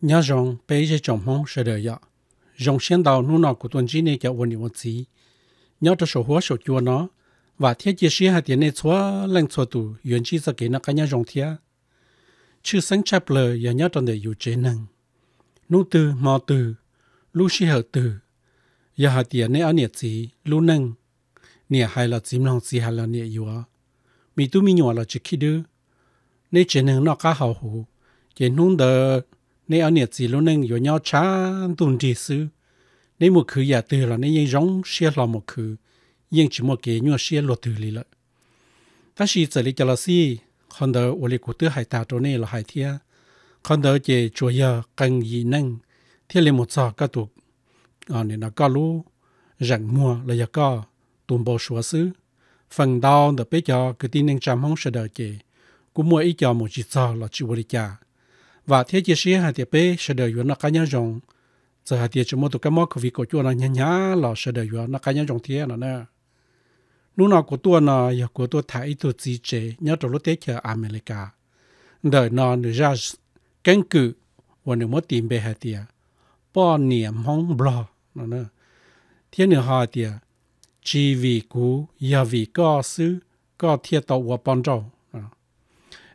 nhà rồng bây giờ trồng mong sẽ đợi ya rồng sen đào nu nọ của tuần chi này kéo quần một tí nhớ cho sổ hóa sổ chua nó và thiết chế sĩ hai tiền này xóa lên xóa tủ yến chi ra kế nó cái nhà rồng thiết chữ sáng chạp lờ nhà nhớ trong đời dù chế năng nu từ mò từ lu si hợp từ ยาหาเตียเนี่ยเอาเนี่ยจีลูนังเนี่ยหายเราจิมลองจีหายเราเนี่ยอยู่มีตู้มีหนัวเราจะคิดดูในเจนึงนอกก้าหาหูเจนุ่งเดอเนี่ยเอาเนี่ยจีลูนังอยู่ยอช้าตุนดีซื้อในหมู่คืออย่าตื่นเราในยังร้องเชียเราหมู่คือยังจิมว่าเกยนัวเชียรวดตื่นเลยละ但是这里叫了是，看到我的骨头还打着呢，了还贴，看到这主要跟异能，贴了么子个多 à ờ, nên nó có lú rằng mua là giờ có tụm bộ sửa xứ phần đau được bây cho cứ tin nên chăm không sợ đợi chị cũng mua ít cho một chỉ giờ là chịu đi cha và thế chỉ sĩ hai tiệp bê sợ đợi nó cá nhân rồng giờ hai tiệp chúng mua tụ cái món vì của chua là nhá nhá là sẽ đợi nó cá nhân rồng thế là nè lúc nào của tôi nó giờ của tôi thấy tôi chỉ chế nhớ trong lúc tết chờ America đời nó nữa ra căn cứ và nữa mới tìm về hai tiệp bỏ niệm không blog nó nè thiên nữa họ tiệt chỉ vì cú giờ vì có sư có thiên tàu và bọn trâu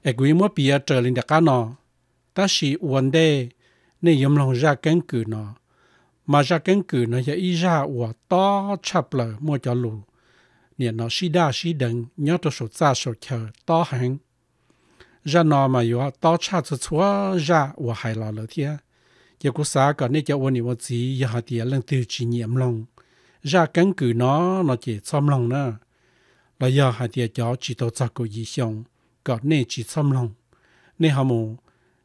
ở quý mua bia trở lên đặc nó ta chỉ vấn đề nên yếm lòng ra căn cứ nó mà ra căn cứ nó giờ ý ra và to chập lờ mua cho lù nên nó xí đa xí đằng nhớ cho số xa số chờ to hàng ra nó mà yếu to chập cho chúa ra và hài lò lỡ thiên giờ cô xã cả nên cho ôn nhiều gì giờ họ tiền lần từ chỉ nhiệm lòng ra căn cứ nó nó chỉ xóm lòng nữa là giờ họ tiền cho chỉ tổ chức của gì xong cả nên chỉ xóm lòng nên họ muốn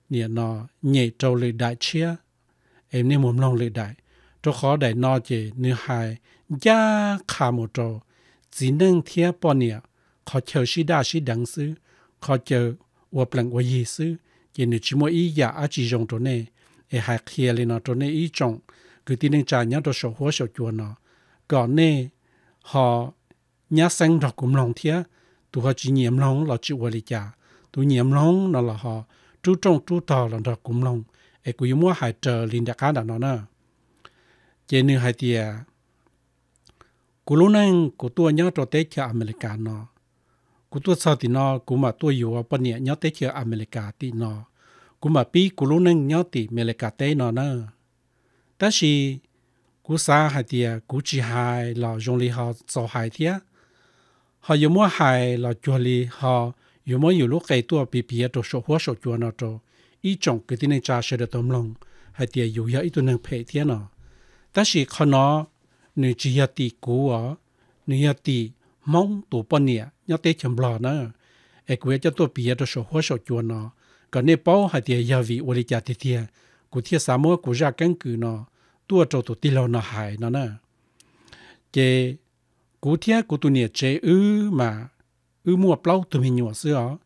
nè nó nhảy trâu lệ đại chia em nên muốn lòng lệ đại cho khó đại nó chỉ nữ hài giá khả một trâu chỉ nên thiết bỏ nhiêu khó chờ sĩ đa sĩ đẳng sư khó chờ uổng lần uổng gì sư chỉ nữ chỉ mỗi ý giả chỉ dùng chỗ này e hai kia le na to ne i chong cứ tin nên cha nhá to sổ hố sổ chuồn nó còn nè họ nhá sang đọc cũng lòng thía tụi họ chỉ nhiệm lòng là chịu quay cha tụi nhiệm lòng nó là họ chú trong chú tò là đọc cũng long e cứ mua hai trở liền đặc cá đã nó nè chế nữ hai tia cú lúc nãy cú tôi nhớ cho tới kia America nó cú tôi sau thì nó cú mà tôi yêu ở bên nhà nhớ tới kia America thì nó cú mà pi cú lú nâng nhớ tỉ mẹ lệ cả tê nó nè ta chỉ cú xa hai tìa cú chỉ hai là dùng lý họ cho hai tìa họ dùng mua hai là chùa lý họ dùng mua nhiều lúc cây tua bị bìa đồ số hóa số chùa nó cho ý chồng cái tin này cha sẽ được tôm lòng hai tìa dù yếu ít tu nâng phê tìa nó ta chỉ khó nó nữ chỉ yếu tỉ cú ở nữ yếu tỉ mong tụ bọn nhẹ nhớ tê chầm lò nè ai quê cho tua bìa đồ số hóa số chùa nó cả Nepal hay thì giờ vị ở đây chả thì của thiết sáu mươi của ra căn cứ nó tua trâu tổ tiêu nó hại nó nè chế cụ thiết của tụi nè chế ư mà ư mua plau tụi mình nhỏ xưa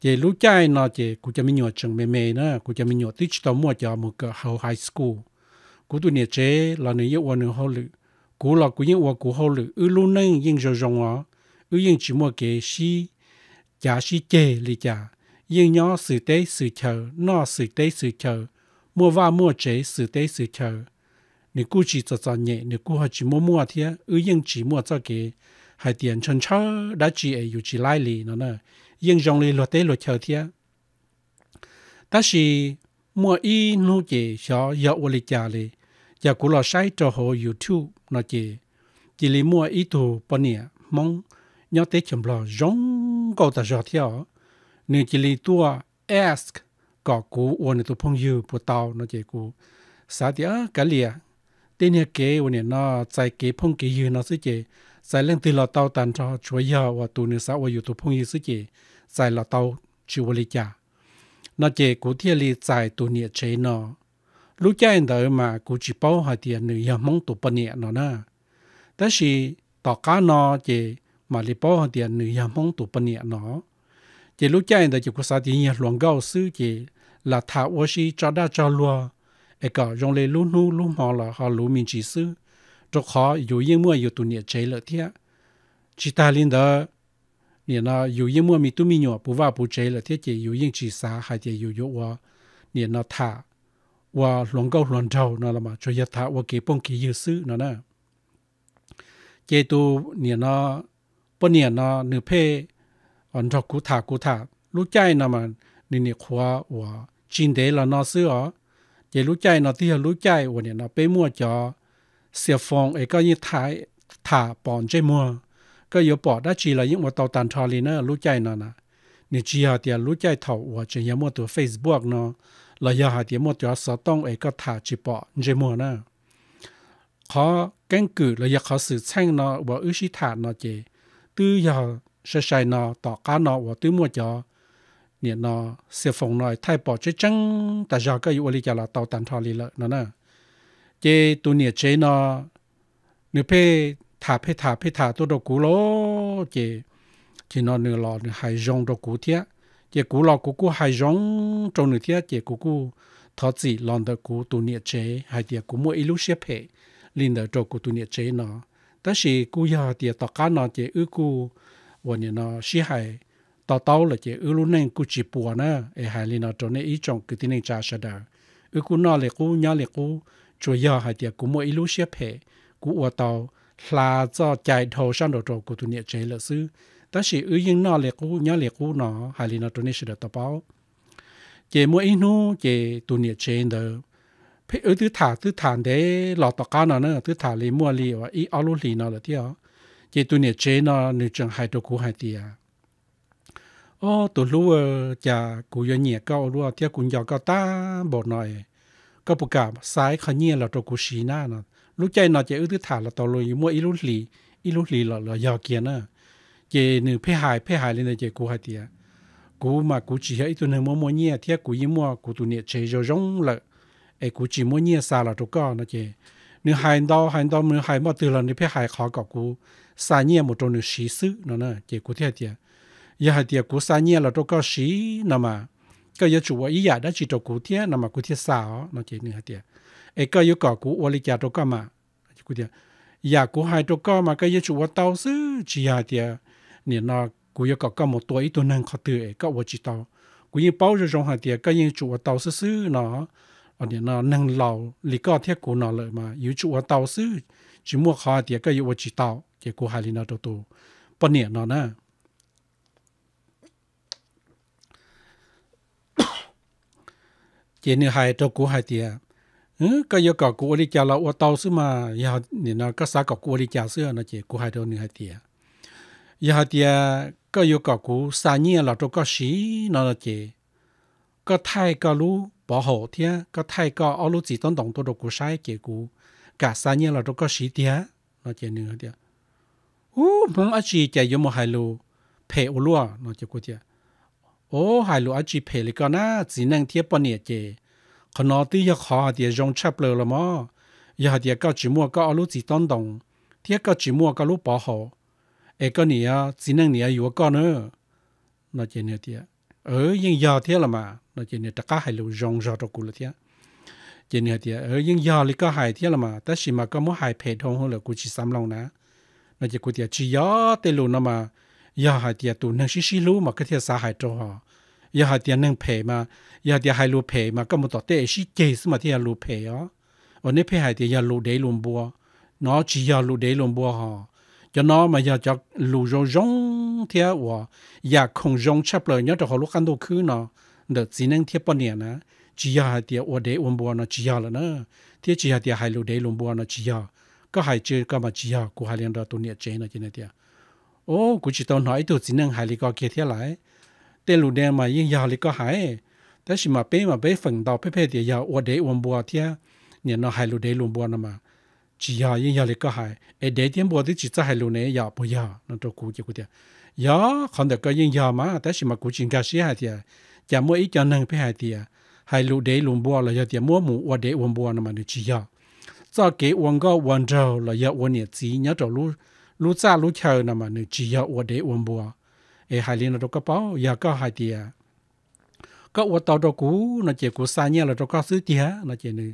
chế lúc trai nó chế cụ cha mình nhỏ trường mềm mềm nè cụ cha mình nhỏ tích tao mua cho một cái hậu high school cụ tụi nè chế là nữ yêu nữ hậu lự cụ là cụ những yêu cụ hậu lự ư luôn nâng những rồng rồng ó ư những chỉ mua cái si chả si chế li chả yên nhỏ sự tế sự chờ, nó sự tế sự chờ, mua va mua chế sự tế sự chờ. Nếu cú chỉ cho cho nhẹ, nếu cú họ chỉ mua mua thì ư yên chỉ mua cho kì, hai tiền chân chơ đã chỉ ấy dù chỉ lại lì nó nè, yên dòng lì luật tế luật chờ thì. Ta chỉ mua y nu chế cho dạo ô lì chà lì, và cú lò sai cho hồ YouTube nó chế, chỉ lì mua y thù bọn nè, mong nhớ tế chấm lò giống cầu ta dọa theo nên chỉ lý tua ask có cú uốn tụ phong dư bộ tàu nó chỉ cú xã thì cả lìa tên nhà kế uốn nó chạy kế phong kế dư nó sẽ chỉ chạy lên từ lò tàu tàn cho chúa giờ và tụ nữa xã và dụ tụ phong dư sẽ chỉ chạy lò tàu chịu lý cha nó chỉ cú thiên lý chạy tụ nhà chế nó lúc cha anh đợi mà cú chỉ bảo hỏi tiền nữ nhà mong tụ bận nhẹ nó nè đó là cá nó chỉ mà lý bảo hỏi tiền nữ nhà mong tụ bận nhẹ nó chỉ lúc chạy đó chỉ có sao thì nhà loạn gạo sư chỉ là thả ô sĩ cho đa cho lúa ở cả rong lê lú nu lú mò là họ lú mình chỉ sư cho khó dù yên mua dù tụ nhiệt chế lợi thế chỉ ta lên đó nè nó dù yên mua mình tu mình nhỏ bù vào bù chế lợi thế chỉ dù yên chỉ xa hay chỉ dù dù hoa nè nó thả hoa loạn gạo loạn trâu nó là mà cho giờ thả hoa kế bông kế dư sư nó nè chế tu nè nó bữa nè nó nửa phê อันทกูถากูถาลูกใจนะมันนี่นี่ขวาว่าจีนเดลนอซื้ออ๋อเจลูกใจนะที่ลูกใจวัวเนี่ยนะไปมั่วจอเสียฟองเอ้ก็ยิ่งท้ายถาปอนเจมัวก็อยู่ปอดได้จีละยิ่งว่าเตาตันทอลีเนอร์ลูกใจนะนะนี่จีฮาเตียลูกใจเถาว่าจะยามัวตัวเฟซบุ๊กเนาะเราอยากหาเตียมัวตัวสต้องเอก็ถาจีปอเจมัวนะ ขอแกงกือเราอยากขอสื่อแช่งเนาะว่าอุชิถาเนาะเจ ตื้อยา sẽ sai nó tỏ cá nó và tứ mua cho nên nó sẽ phòng nói thay bỏ chứ chăng ta giờ cái yếu lý cho là tàu tàn thọ lý lợi nó nè chế tu nhiệt chế nó nếu phê thả phê thả phê thả tôi đồ cũ lỗ chế chỉ nó nửa lò nửa hải rong đồ cũ thiệt chế cũ lò cũ cũ hải rong trong nửa thiệt chế cũ cũ thọ gì lòn đồ cũ tu nhiệt chế hải tiệt cũ mua ilu xếp hệ linh đồ đồ cũ tu nhiệt chế nó ta chỉ cũ giờ tiệt tàu cá nó chế ư cũ วันนี้เนาะชีหายต่อเต้าเลยเจอือรู้นั่งกูจีปัวนะไอหายลีเนาะจนในอีจงกูที่นั่งจ้าชะดาอือกูนอเลยกูย่อเลยกูช่วยย่อหายเดียกูมัวอีรู้เชียเพกูอวดเต้าลาจ่อใจโทชั่นโดโจกูตัวเนี่ยเจเลยซื้อแต่สิอือยังนอเลยกูย่อเลยกูเนาะหายลีเนาะจนในชะดาต่อเป้าเจมัวอีนู้เจตัวเนี่ยเจนเด้อเพอตื้อถาตื้อถานเด้หลอดต่อก้าเนาะเนอะตื้อถาลีมัวลีว่าอีเอาลุลีเนาะเลยเที่ยว chỉ tu nè chế nó nữ chẳng hai đồ cú hai tia ô tổ lúa chả cú yo nhẹ cao lúa tia cú nhỏ cao ta bột nồi có bù cả sai khó nhẹ là đồ cú xí na nó lúc chơi nó chỉ ư thứ thả là tổ lúa mua ít lúc lì ít lúc lì là là giờ kia nữa chỉ nữ phê hại phê hại lên là chỉ cú hai tia cú mà cú chỉ hết tu nè mua mua nhẹ tia cú yếm mua cú tu nè chế cho rong là ấy cú chỉ mua nhẹ xa là đồ con nó chỉ nữ hai đau hai đau nữ hai mà từ lần nữ phê hại khó cả cú sa nhiên một trong những sĩ sư nó nè chỉ cụ thể thì giờ hai tiệc của sa nhiên là trong cao sĩ nè mà cái giờ chủ ý giả đã chỉ trong cụ thể nè mà cụ thể sao nó chỉ nửa hai tiệc ấy cái giờ cỏ của ô lý giả trong cao mà cụ thể giả của hai trong cao mà cái giờ chủ tao sư chỉ hai tiệc nè nó cụ giờ cỏ cao một tuổi tôi năng khó tự ấy cậu chỉ tao cụ như bao giờ trong hai tiệc cái giờ chủ tao sư sư nó ở đây nó năng lầu lý có thiết của nó lợi mà yếu chủ tao sư chỉ mua khó tiệc cái giờ chỉ tao cái cô hai nó tu, bọn nè nó nè chỉ như hai cho hm, cô hai tiệt ừ cái giờ cọ cô đi chào là ô tàu xứ mà giờ nè nó có xã cọ cô đi chào xứ nó chỉ cô hai cho nửa hai tiệt giờ hai tiệt cái giờ cọ cô xa nhiên là cho có sĩ nó là chỉ có thay có lú bỏ hộ thế có thay có ở lú chỉ tốn đồng tôi đồ cô sai chỉ cô cả xa nhiên là cho có sĩ tiệt nó chỉ nè hai tiệt ô mong a chi chạy yếm hai lu, phê u lúa nó chỉ có thế ô hai lu a chi phê lấy con na, chỉ năng thiết bao nhiêu chế còn nó tí giờ khó thì jong chap lơ là mà giờ thì có chỉ mua có lúa chỉ tông đồng thiết có chỉ mua có lúa bỏ hồ ai có nè chỉ năng nè yếu có nữa nó chỉ nè thế ở nhưng giờ thế là mà nó chỉ nè tất cả hai lô rong rong cho cụ là thế chỉ nè thế ở nhưng giờ lấy có hai thế là mà tất nhiên mà có mua hai phê thông hơn là cụ chỉ sắm lòng nè 那结果的只要得路那么，要还的都能洗洗路嘛，搿天啥还中哈，要还的能赔嘛，要的还路赔嘛，搿么到底是几时嘛？的路赔啊，我那赔还的要路得路波，那只要路得路波哈，就那么要叫路容容的话，也空容吃不了，要到好路看到去呢，那只能贴半年呢，只要还的我得文波呢，只要了呢，贴只要的还路得路波呢，只要。ก็หายเจอก็มาจีฮะกูหายเรียนรอตัวเนี่ยเจนะจีเนี่ยเดียโอ้กูจิตอนหน่อยตัวจีนังหายลีก็เกียเทียไหลเตลูเดนมายิ่งยาวลีก็หายแต่ชิมาเป้มาเป้ฝังดาวเพ่เพ่เดียยาวอวดเดอวมบัวเทียเนี่ยนอหายลูเดลุมบัวนะมาจีฮะยิ่งยาวลีก็หายเอเดเทียมบัวที่จิตจะหายลูเนี่ยยาวปยาวนั่นตัวกูเกี่ยวกูเดียยาคนเด็กก็ยิ่งยาวมาแต่ชิมากูจิงกาเสียหายเดียจะมั่วอีกจะนั่งเพ่หายเดียหายลูเดลุมบัวเลยเดียมั่วหมูอวดเดอวมบัวนะมาเนี่ยจีฮะ so kế uống go uống trầu là giờ uống nhiệt gì nhớ trầu lú lú xa lú chờ nằm mà nữ chỉ giờ uống để uống bùa ê hai liên là đâu có bao giờ có hai tia có uống tàu đâu cũ nó chỉ cũ xa nhẹ là đâu có xứ tia nó chỉ nữ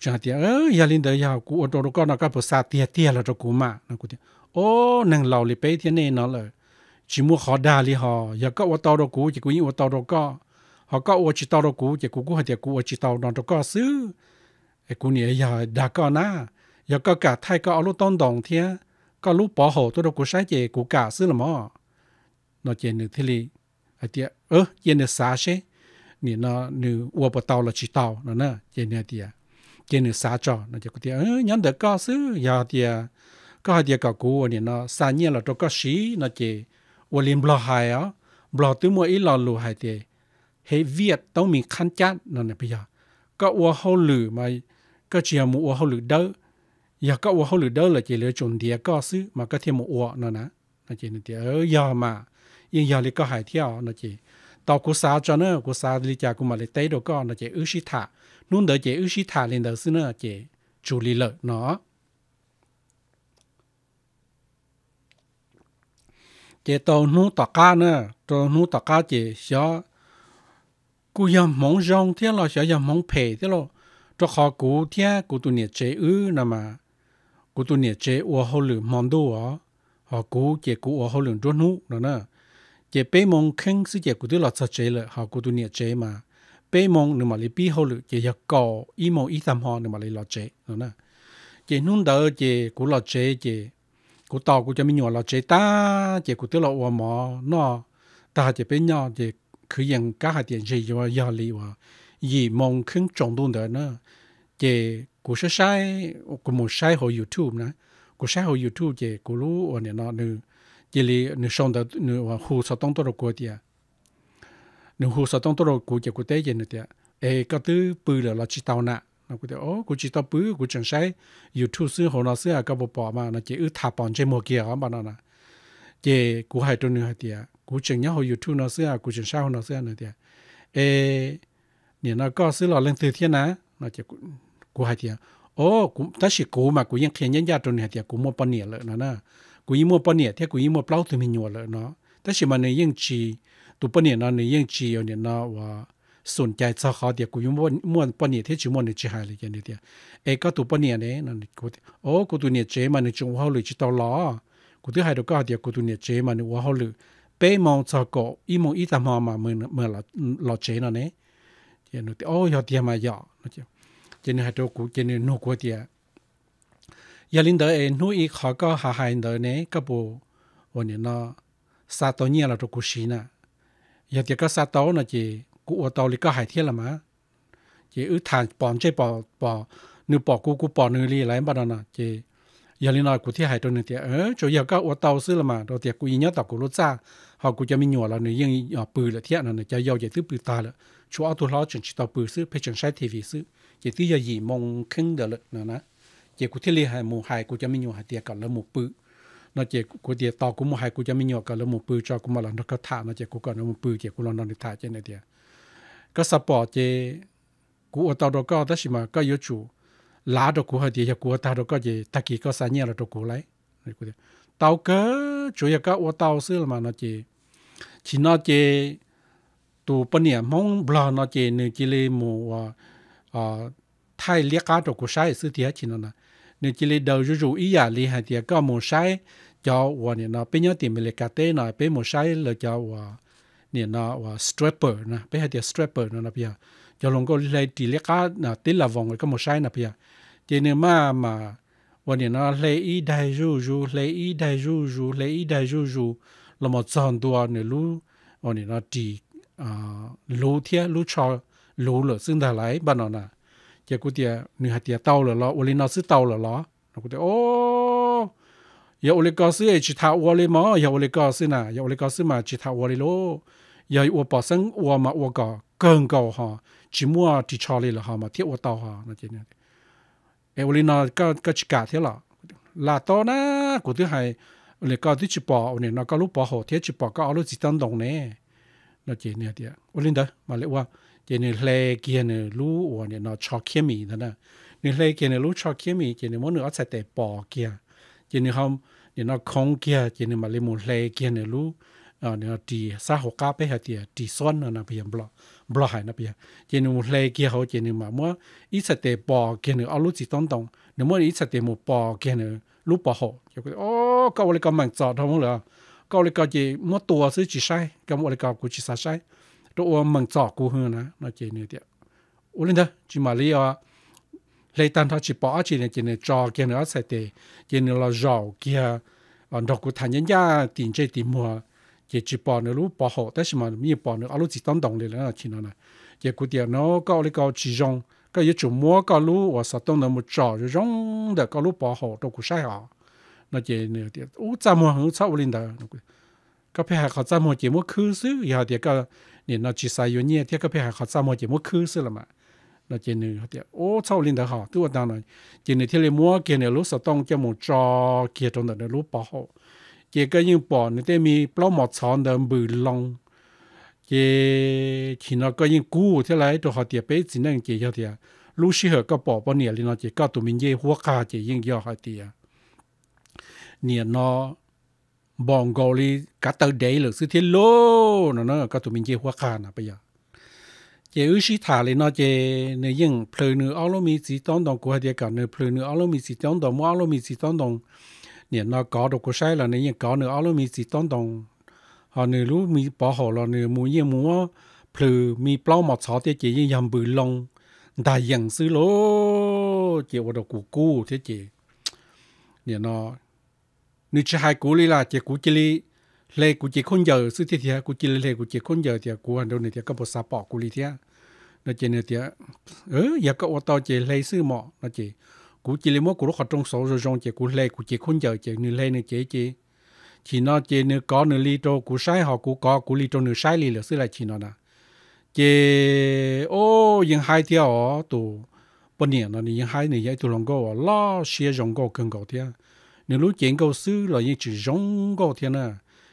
chẳng tia ơ giờ liên đời giờ cũ uống tàu đâu có nó có bữa xa tia tia là đâu cũ mà nó cũ tia ô nàng lầu lì thiên này nó là chỉ mua họ đa lì họ giờ có uống tàu đâu cũ chỉ cũ uống tàu đâu có họ có uống chỉ tàu đâu cũ chỉ cũ cũ hai tia cũ uống chỉ tàu nó đâu có xứ ไอ้กูเนี่ยอย่าด่าก็นะอย่าก็กะไทยก็เอาลูกต้นดองเทียก็ลูกปอโหตัวกูใช้เจกูกะซื้อละมอนอเจนึกที่ลีไอเตียเออเจนึกสาเชนี่นอนึกอัวปะเตาละชิเตาเนาะนะเจนึกเตียเจนึกสาจอนอเจกูเตียเออยันเด็กก็ซื้อยาเตียก็ไอเตียก็กูเนี่ยนอสาเนี่ยละตัวก็ชีนอเจอัวลิมบลอหายอ่ะบลอตัวมวยอีหลอนลูหายเตียเฮเวียดต้องมีขั้นจัดนั่นน่ะพี่ยาก็อัวเฮาหลือมาก็เชียมูอัวเขาหรือเดออยากก็อัวเขาหรือเดอเลยเจริญจนเดียก็ซื้อมาก็เทียมอัวเนาะนะนะเจนเดียเออยามายังยาลิก็หายเที่ยวนะเจตอกูสาจอเนอกูสาลิจากูมาเลยเตดก็นะเจอือชิทานุ่นเดอเจอือชิทาเลนเดอซื้อเนาะเจจูลีเลเนาะเจตอนู้ตอก้าเนาะตอนู้ตอก้าเจเสียกูยังมองจองเที่ยวเราเสียยังมองเพเที่ยวเรา cho khó cú thế cú tu nhiệt chế ư nà mà cú tu nhiệt chế ua hậu lử mòn đô ó à. họ cú chế cú ua hậu lử đôn hú nó nè chế bê mong khen sư chế cú tụi lọt sạch chế lợ họ cú tu nhiệt chế mà bê mong nửa mà lấy bi hậu lử chế giặc cò y mong y tam họ nửa mà lấy lọt chế nó nè chế nôn đỡ chế cú lọt chế chế cú tàu cú cho mình nhỏ lọt chế ta chế cú tụi lọt ua mò nó ta chế bê nhỏ chế cứ yên cá hai tiền gì cho gia lý và mong sai, sai 以梦肯中东的呢，这古是晒古某晒和 YouTube sai 呢，古晒和 YouTube 这古路我呢那呢，这里你上的你往胡说东多的国的，你胡说东多的国这古代人的，哎，个都不了了知道呢。nó cũng ô cũng chỉ tao bứ cũng chẳng sai youtube xưa hồ nó xưa các bộ bỏ mà nó chỉ ư thả bọn trên một kia mà nó nè chỉ cũng hay tôi nữa tiệt cũng chẳng nhớ hồ youtube nó xưa cũng chẳng sao nó xưa nữa tiệt e ê เนี่ยเราก็ซื้อหล่อเรื่องตื่นเที่ยนะเราจะกูหายเที่ยโอ้กูถ้าฉิกูมากูยังเขียนยันยาตรงเนี่ยเที่ยกูมัวปนเนี่ยเลยนะนะกูยิ่งมัวปนเนี่ยเที่ยกูยิ่งมัวเปล่าถึงมีหนวดเลยเนาะถ้าฉิมันเนี่ยยังจีตัวปนเนี่ยเนาะเนี่ยยังจีเนี่ยเนาะว่าสนใจซะเขาเดียวกูยังม้วนม้วนปนเนี่ยที่ชิมวนเนี่ยจีหายเลยอย่างเดียวเอ้ก็ตัวปนเนี่ยเนี่ยนั่นกูโอ้กูตัวเนี่ยเจมันเนี่ยจงว่าเลยจีตอล้อกูที่หายตัวก็เดียวกูตัวเนี่ยเจมันเนี่ยว่าเขาเลยเป้มองซะก็อีมองอีตามองมาเมื่อเมื่อเราเราเจนั่นเนี่ย giờ thì ô giờ tiền mà giờ nó chứ cho nên hai chỗ cũ cho nên nó của tiền giờ linh đời nuôi ít khó có hạ hại đời này các bộ ổn này nó sa tổ nhiên là chỗ cũ xí nè giờ tiền có sa tổ nó chỉ cũ ở tổ thì có hại thiên là mà chỉ ứ thản bỏ chơi bỏ bỏ nửa bỏ cú cú bỏ nửa li lại bắt đầu nè chỉ giờ linh nói cũ thiên hại chỗ này tiền ờ chỗ giờ có ở tổ xứ là mà đầu tiền cũ nhớ tổ cũ lốt xa họ cũ cho mình nhỏ là nửa yên nhỏ bự là thiên là nửa cho giàu chạy thứ bự ta là chú ao tu lo chuyện chỉ tàu bự sư phải chuyện sai thì vì sư chỉ tí giờ gì mong khưng được lực nữa nè chỉ cụ thiết li hai mù hai cụ cho mình nhiều hạt tiệt cả là một bự nó chỉ cụ địa tàu cũng một hai cụ cho mình nhiều cả là một bự cho cũng mà là nó có thả nó chỉ cụ còn là một bự chỉ cụ lo nó được thả trên này tiệt có support chỉ cụ ở tàu đó có đó mà có yếu chủ lá đó cụ hạt tiệt giờ cụ ở tàu đó có gì ta kỳ có sai nhiều là đó cụ lấy tàu cơ chủ yếu có ở tàu sư mà nó chỉ chỉ nó chỉ tu bận nhà mong bla nên chỉ lấy mù à thay liệt cá cho cô sai sự chỉ nó nè nên chỉ lấy đầu rủ ý à li hai thiệt có mù sai cho và nè nó bên nhau tiền mình lấy cá tê nè bên là cho và nè nó và nè bên hai thiệt strapper nè nè bây giờ cho lòng cô lấy chỉ nè tê là vòng rồi có mù sai nè bây giờ chỉ nên mà mà và nè lấy ý đại rủ lấy ý đại rủ lấy ý đại rủ rủ là một dòng tua nè lú nè nó lú thia lú cho lú lửa xương thà lại bà nó nè giờ cô tiệt nửa hạt tiệt tàu lửa lo ô lên nó xứ tàu lửa lo nó cô tiệt ô giờ ô lên có xứ chỉ thảo ô lên mỏ giờ ô lên có xứ nà, giờ ô lên có xứ mà chỉ thảo ô lên lô giờ ô bỏ sân ô mà ô cò cơn cầu họ chỉ mua chỉ cho lì là họ mà thiết ô tàu họ nó chỉ nè ô lên nó có có chỉ cả thế lọ, là to na cô thứ hay ô lên có thứ chỉ bỏ ô lên nó có lúc bỏ hồ thiết chỉ bỏ có lúc chỉ tăng đồng nè นาะเจเนียเดียวลินเดมาเลยว่าเจเนียเลเกียเนี่ยรู้วนเนี่ยนาะช็อกเคมีนะนะเนีเลเกียเนี่ยรู้ชอกเคมีเจเนียมันเนื้อใส่แต่ปอเกีย เจเนียเขาเนี่ยเนาคงเกียเจเนียมาเลมุเลเกียเนี่ยรู้เนี่ยดีสาหกาไปหาเดียดีซ้อนนะเพียงบล็อบล็อหายนะเพียงเจเนียมูเลเกียเขาเจเนียมาเมื่ออีสัตยปอเกียเนี่ยเอารู้จิตตงตงเนี่ยเมื่ออีสัตย์มูปอเกียเนี่ยรู้ปอหกเขาก็โอ้ก็วันก็มันจอดทั้งหมดเลย câu lịch chỉ mua tua sẽ chỉ sai cái mua lịch chỉ sai sai rồi mình chọn cú hơn nè nó chỉ như thế ủa lên đó chỉ mà lý ờ, lấy tan chỉ bỏ chỉ này chỉ này cho kia nữa sẽ để chỉ này là giàu kia ở đó cũng thành nhân gia tiền mua chỉ bỏ nữa lúc hộ tới mà mi bỏ nữa à, lúc chỉ tông đồng lên là chỉ nó này chỉ cũng tiền nó câu lịch câu chỉ dùng cái yếu mua câu lúc và sao tông nó một trò rồi rong được câu lúc bỏ hộ đâu cũng sai họ 那节那点，我怎么很差我领导那个，个片还好怎么节目去世，以后点个你那去三月年，点个片还好怎么节目去世了嘛？那节那点，我差我领导好，对我当然，节那天里摸节那路上当节目抓节中的那路不好，节个用把那点米不毛长的没弄。chế chỉ nó có những cú thế này đồ họ tiệp bế chỉ năng chế cho thì lúc xưa có bỏ bao nhiêu thì nó chỉ có tụi mình dễ hóa cả chế những do họ tiệp niên nó bong gò li cả tờ đấy lực sư thiên lô nó nó có tụi mình chơi hoa khà nè bây giờ chế ưu sĩ thả lên nó chế nửa yên plei nửa áo lô mi chỉ tông dong của hai đứa cả nửa plei nửa áo lô mi chỉ tông dong mua áo lô mi chỉ tông dong niên nó có đồ của sai là nửa yên có nửa áo lô mi chỉ tông dong ha nửa lú mi bỏ họ là nửa mua yên mua plei mi plau mọt sáu tiết chế yên yam bự long đại yên sư lô chế vào đồ của cu thế chế niên nó nếu chị hai cú lý là chị cú chỉ lý lê cú chỉ khôn giờ sư thiết thiệt cú chỉ lê cú chỉ khôn giờ thì cú hành đâu này thì có một sạp bỏ cú lý thiệt nó chỉ này thì ừ giờ có ô tô chỉ lê sư mọ nó chỉ cú chỉ lý mốt cú lúc họ trong số rồi trong chị cú lê cú chỉ khôn giờ chị nửa lê nửa chỉ chỉ chỉ nó chị nửa có nửa lý trâu cú sai họ cú có cú lý trâu nửa sai lì là sư là chỉ nó nè chị ô những hai bốn này hai thiệt ó cầu bốn 年了，你还你也都能够了，老些人够更高的。nếu lúc chuyện cầu sư là những chữ giống có thế nè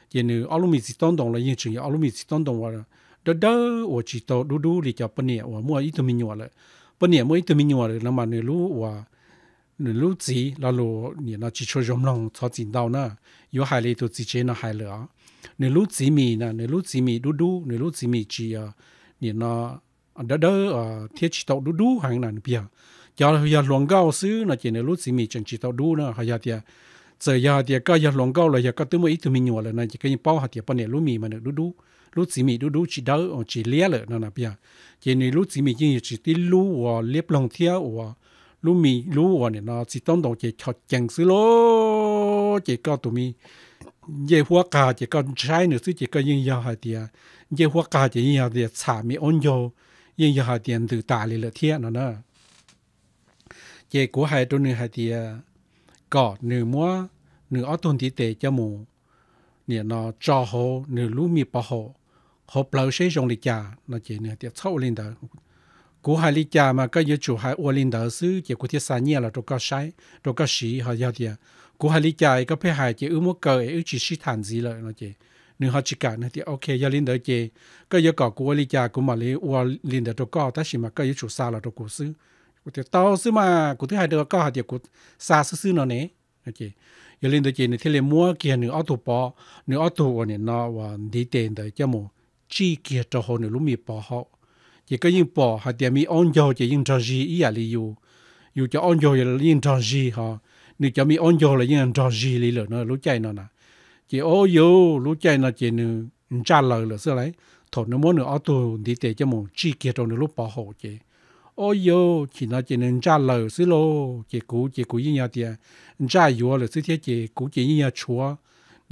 chỉ nếu alumi chỉ tôn đồng là những chữ alumi chỉ tôn đồng là đó đó và chỉ tổ đu đu thì cho bên này và mua ít mình nhỏ lại bên này mua ít mình nhỏ lại là mà nếu lúc và nếu lúc gì là lúc nếu nó chỉ cho giống lòng cho chỉ đâu nè có hại thì tôi chỉ chế nó hại lửa nếu lúc gì mình nè nếu lúc gì mình đu đu nếu lúc gì mình chỉ nếu nó đó đó thiết chỉ tổ đu đu hàng nào bia giờ giờ luồng gạo xứ là chỉ là lúc gì chẳng chỉ tao đu nữa hay giờ thì giờ giờ thì cái giờ luồng gạo là giờ cái tôi mới ít mình nhỏ là này chỉ cái bao hạt thì bao nhiêu lúc mình mà được đu đu lúc gì mình đu đu lé ờ, lợ nó là giờ này lúc gì mình chỉ chỉ tí lú lòng theo và lú mình lú và này nó chỉ tông đầu chỉ chọt chẳng xứ lô chỉ có tụi mình ye hua cả chỉ có trái nữa chứ chỉ có những giờ thì ye hua cả chỉ những giờ thì xả mình ôn vô những giờ hạt thì từ tà lên là thiên nó nữa chế của hai trong nửa hai thì có nửa mua nửa ở tuần thì tệ cho mù nửa nó cho hồ nửa lũ mi bỏ hồ hồ bao sẽ dùng lịch trả nó chế nửa thì sâu lên đó của hai lịch trả mà nhiều chủ hai ô lên đó xứ chế của thiết xa nhẹ là trong có sai trong có sĩ họ giao thì của hai lịch trả cái phải hai chế ước mua cờ ước chỉ sĩ thành gì lợi nó chế nếu họ chỉ cả nữa thì ok giờ lên đỡ chế có nhiều cỏ của lý cha của mà lý ua lên đỡ cho có, ta chỉ mà có nhiều chủ xa là cho cổ xứ của thế tao xứ mà cụ thứ hai được có hạt tiệc của xa xứ xứ nó nè ok giờ lên tới chị này thế là mua kia nữa auto bỏ nữa auto này nó và đi tiền tới cho một chi kia cho hồ nữa lúc mì bỏ họ chỉ có những bỏ hạt tiệc mi on dầu chỉ những trò gì ý là lý dù dù cho on dầu là những trò gì họ nếu cho mi on dầu là những trò gì lý lửa nó lúc chạy nó nè chỉ ô dù lúc chạy nó chỉ nữa trả lời là sao đấy thổ nó muốn nữa auto đi tiền cho một chi kia cho nữa lúc bỏ họ chị ôi yo chỉ nói chỉ nên cha lờ xí lô chỉ cú chỉ cú như nhau tiền cha yếu là xí thiên chỉ cú chỉ như chúa chúa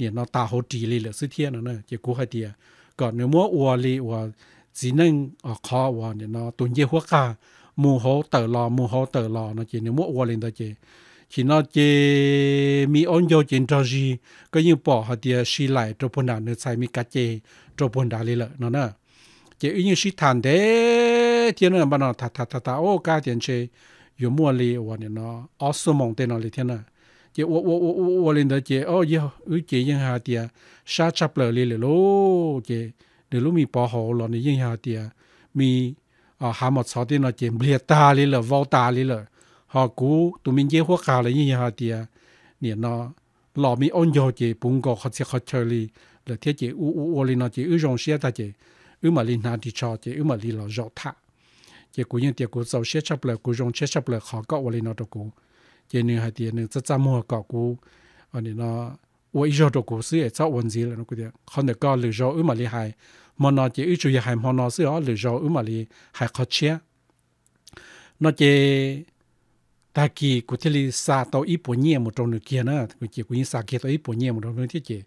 เนี่ยเราตาหดจีเลยเหลือซื้อเทียนนะเนี่ยจะกูให้เดียก่อนเนื้อมัวอวลีว่าสีนึ่งออกคอว่าเนี่ยเราตุนเยี่หัวกามูโหเตอรอมูโหเตอรอนะจีเนื้อมัวอวลินตาจี chỉ nó ta hỗ trợ thiệt nè chỉ nếu mua đó chỉ chỉ chỉ mi ôn vô chỉ trò gì có như bỏ họ thì xì lại trong phần đàn nữa sai mi cá chê trong phần đàn lì lợ nó nè chỉ như xì thàn thế 天呢，把那他他他他哦，家点去有茉莉，我呢那二十梦的那里天呢，也我我我我我领导姐哦，以后有姐用下的沙插了里了咯，姐你路咪保好了，你用下的咪啊还没炒的那姐裂大里了，挖大里了，好古都民间活干了用下的，你那老咪按照姐本国好吃好吃哩，了天姐我我我领导姐有种些大姐。eu uma linha de chote, uma lila jota chỉ cú yên tiệt cú giàu chết chấp lệ cú dùng chết chấp lệ khó cọ vào lên nó đâu cú chỉ nửa hai tiền nửa rất trăm mua cọ cú ở đây nó ủa ít rồi đâu cú xí ở sau vấn gì là nó cú tiền không được có lựa chọn ứ mà li hại mà nó chỉ ít chủ yếu hại mà nó xí ở lựa chọn ứ mà li hại khó chia nó chỉ ta kỳ cú thế li sa tàu ít bốn nhẹ một trong nửa kia nữa cú chỉ cú yên sa kia tàu ít bốn nhẹ một trong nửa kia,